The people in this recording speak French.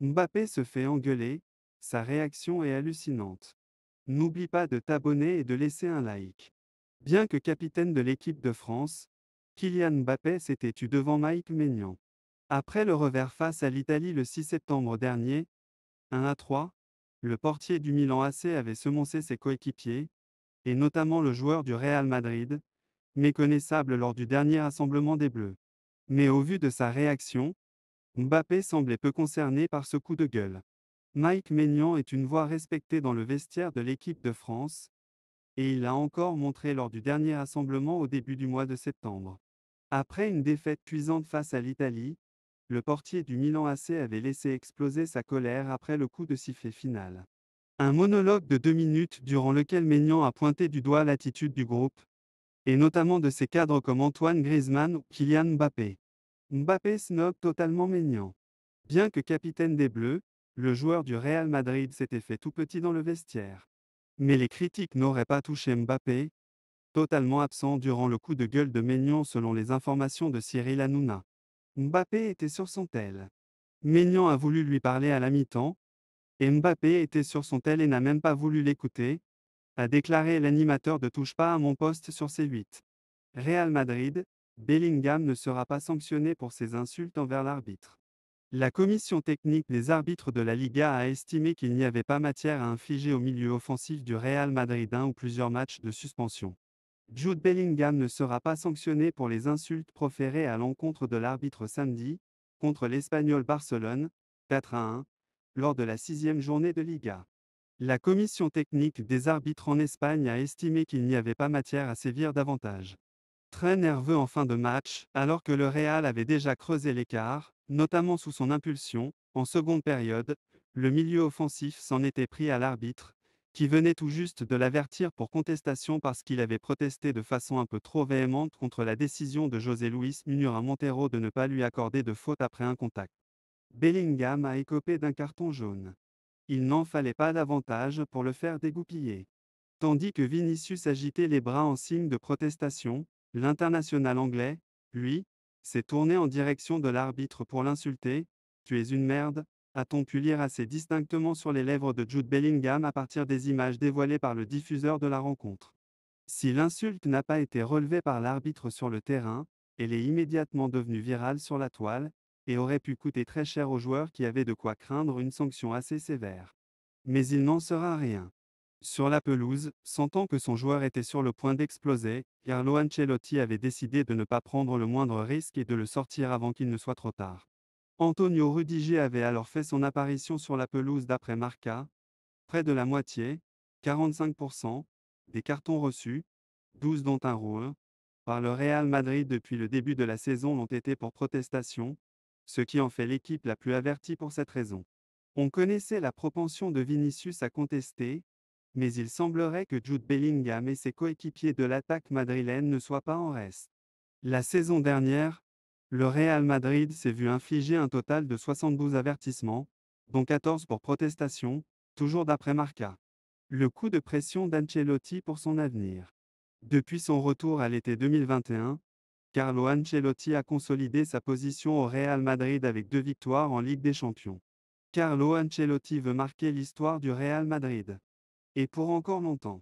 Mbappé se fait engueuler, sa réaction est hallucinante. N'oublie pas de t'abonner et de laisser un like. Bien que capitaine de l'équipe de France, Kylian Mbappé s'est tu devant Mike Maignan. Après le revers face à l'Italie le 6 septembre dernier, 1 à 3, le portier du Milan AC avait semoncé ses coéquipiers, et notamment le joueur du Real Madrid, méconnaissable lors du dernier rassemblement des Bleus. Mais au vu de sa réaction, Mbappé semblait peu concerné par ce coup de gueule. Mike Maignan est une voix respectée dans le vestiaire de l'équipe de France, et il l'a encore montré lors du dernier rassemblement au début du mois de septembre. Après une défaite cuisante face à l'Italie, le portier du Milan AC avait laissé exploser sa colère après le coup de sifflet final. Un monologue de deux minutes durant lequel Maignan a pointé du doigt l'attitude du groupe, et notamment de ses cadres comme Antoine Griezmann ou Kylian Mbappé. Mbappé snob totalement méniant. Bien que capitaine des Bleus, le joueur du Real Madrid s'était fait tout petit dans le vestiaire. Mais les critiques n'auraient pas touché Mbappé, totalement absent durant le coup de gueule de Ménion selon les informations de Cyril Hanouna. Mbappé était sur son tel. Ménion a voulu lui parler à la mi-temps, et Mbappé était sur son tel et n'a même pas voulu l'écouter, a déclaré l'animateur de Touche pas à mon poste sur C8. Real Madrid, Bellingham ne sera pas sanctionné pour ses insultes envers l'arbitre. La commission technique des arbitres de la Liga a estimé qu'il n'y avait pas matière à infliger au milieu offensif du Real Madrid un ou plusieurs matchs de suspension. Jude Bellingham ne sera pas sanctionné pour les insultes proférées à l'encontre de l'arbitre samedi, contre l'Espagnol Barcelone, 4 à 1, lors de la sixième journée de Liga. La commission technique des arbitres en Espagne a estimé qu'il n'y avait pas matière à sévir davantage. Très nerveux en fin de match, alors que le Real avait déjà creusé l'écart, notamment sous son impulsion, en seconde période, le milieu offensif s'en était pris à l'arbitre, qui venait tout juste de l'avertir pour contestation parce qu'il avait protesté de façon un peu trop véhémente contre la décision de José Luis Munura Montero de ne pas lui accorder de faute après un contact. Bellingham a écopé d'un carton jaune. Il n'en fallait pas davantage pour le faire dégoupiller. Tandis que Vinicius agitait les bras en signe de protestation, L'international anglais, lui, s'est tourné en direction de l'arbitre pour l'insulter. Tu es une merde, a-t-on pu lire assez distinctement sur les lèvres de Jude Bellingham à partir des images dévoilées par le diffuseur de la rencontre. Si l'insulte n'a pas été relevée par l'arbitre sur le terrain, elle est immédiatement devenue virale sur la toile, et aurait pu coûter très cher aux joueurs qui avaient de quoi craindre une sanction assez sévère. Mais il n'en sera rien. Sur la pelouse, sentant que son joueur était sur le point d'exploser, Carlo Ancelotti avait décidé de ne pas prendre le moindre risque et de le sortir avant qu'il ne soit trop tard. Antonio Rudiger avait alors fait son apparition sur la pelouse d'après Marca. Près de la moitié, 45%, des cartons reçus, 12 dont un rouge, par le Real Madrid depuis le début de la saison l'ont été pour protestation, ce qui en fait l'équipe la plus avertie pour cette raison. On connaissait la propension de Vinicius à contester, mais il semblerait que Jude Bellingham et ses coéquipiers de l'attaque madrilène ne soient pas en reste. La saison dernière, le Real Madrid s'est vu infliger un total de 72 avertissements, dont 14 pour protestation, toujours d'après Marca. Le coup de pression d'Ancelotti pour son avenir. Depuis son retour à l'été 2021, Carlo Ancelotti a consolidé sa position au Real Madrid avec deux victoires en Ligue des Champions. Carlo Ancelotti veut marquer l'histoire du Real Madrid. Et pour encore longtemps.